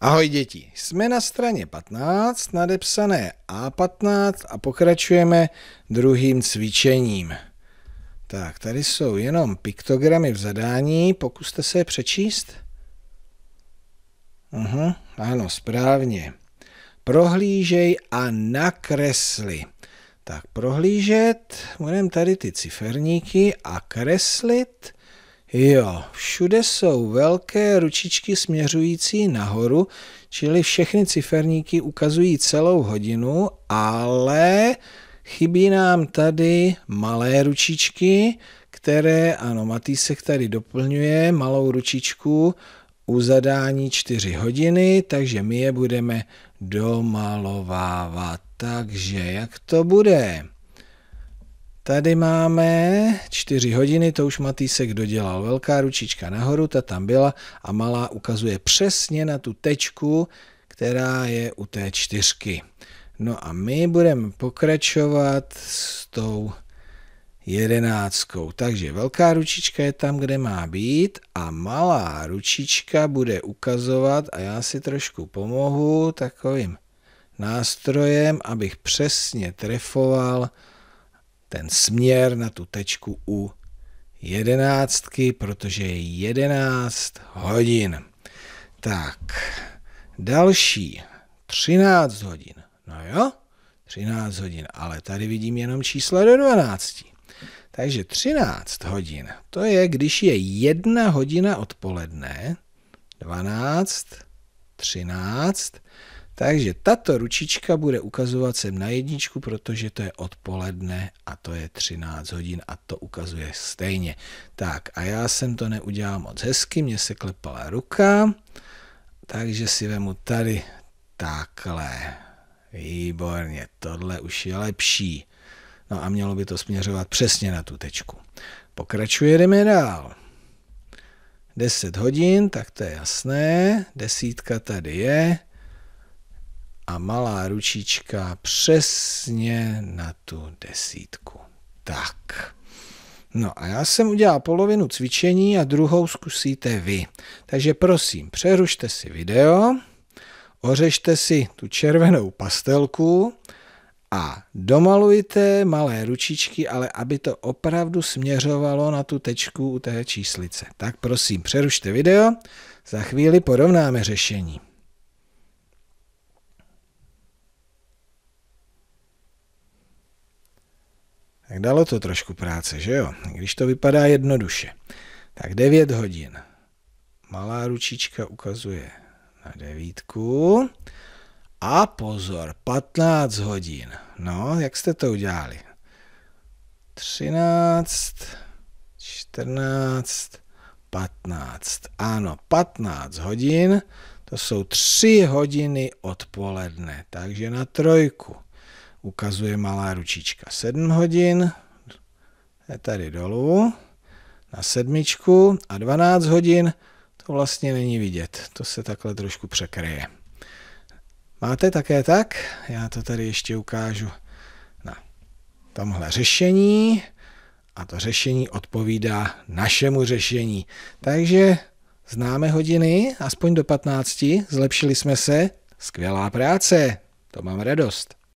Ahoj děti, jsme na straně 15, nadepsané A15 a pokračujeme druhým cvičením. Tak, tady jsou jenom piktogramy v zadání, pokuste se je přečíst. Aha, ano, správně. Prohlížej a nakresli. Tak prohlížet, budeme tady ty ciferníky a kreslit Jo, všude jsou velké ručičky směřující nahoru, čili všechny ciferníky ukazují celou hodinu, ale chybí nám tady malé ručičky, které, ano, Matýsek tady doplňuje malou ručičku u zadání 4 hodiny, takže my je budeme domalovávat. Takže jak to bude? Tady máme 4 hodiny, to už Matýsek dodělal. Velká ručička nahoru, ta tam byla a malá ukazuje přesně na tu tečku, která je u té čtyřky. No a my budeme pokračovat s tou jedenáctkou. Takže velká ručička je tam, kde má být a malá ručička bude ukazovat a já si trošku pomohu takovým nástrojem, abych přesně trefoval ten směr na tu tečku u jedenáctky, protože je jedenáct hodin. Tak, další 13 hodin. No jo, 13 hodin, ale tady vidím jenom číslo do 12. Takže 13 hodin, to je, když je jedna hodina odpoledne, 12, 13, takže tato ručička bude ukazovat sem na jedničku, protože to je odpoledne a to je 13 hodin a to ukazuje stejně. Tak a já jsem to neudělal moc hezky, mě se klepala ruka, takže si vemu tady takhle. Výborně, tohle už je lepší. No a mělo by to směřovat přesně na tu tečku. Pokračujeme dál. 10 hodin, tak to je jasné. Desítka tady je a malá ručička přesně na tu desítku. Tak. No a já jsem udělal polovinu cvičení a druhou zkusíte vy. Takže prosím, přerušte si video, ořešte si tu červenou pastelku a domalujte malé ručičky, ale aby to opravdu směřovalo na tu tečku u té číslice. Tak prosím, přerušte video, za chvíli porovnáme řešení. tak dalo to trošku práce, že jo? Když to vypadá jednoduše. Tak 9 hodin. Malá ručička ukazuje na devítku. A pozor, 15 hodin. No, jak jste to udělali? 13, 14, 15. Ano, 15 hodin, to jsou 3 hodiny odpoledne, takže na trojku ukazuje malá ručička. 7 hodin je tady dolů na sedmičku a 12 hodin to vlastně není vidět. To se takhle trošku překryje. Máte také tak? Já to tady ještě ukážu na tomhle řešení a to řešení odpovídá našemu řešení. Takže známe hodiny, aspoň do 15, zlepšili jsme se, skvělá práce, to mám radost.